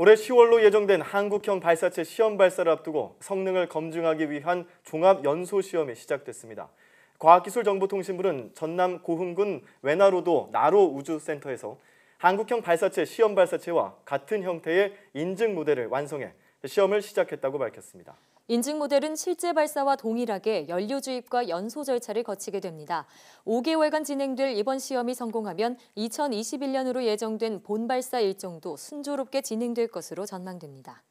올해 10월로 예정된 한국형 발사체 시험 발사를 앞두고 성능을 검증하기 위한 종합 연소 시험이 시작됐습니다. 과학기술정보통신부는 전남 고흥군 외나로도 나로 우주센터에서 한국형 발사체 시험 발사체와 같은 형태의 인증 모델을 완성해 시험을 시작했다고 밝혔습니다. 인증 모델은 실제 발사와 동일하게 연료 주입과 연소 절차를 거치게 됩니다. 5개월간 진행될 이번 시험이 성공하면 2021년으로 예정된 본발사 일정도 순조롭게 진행될 것으로 전망됩니다.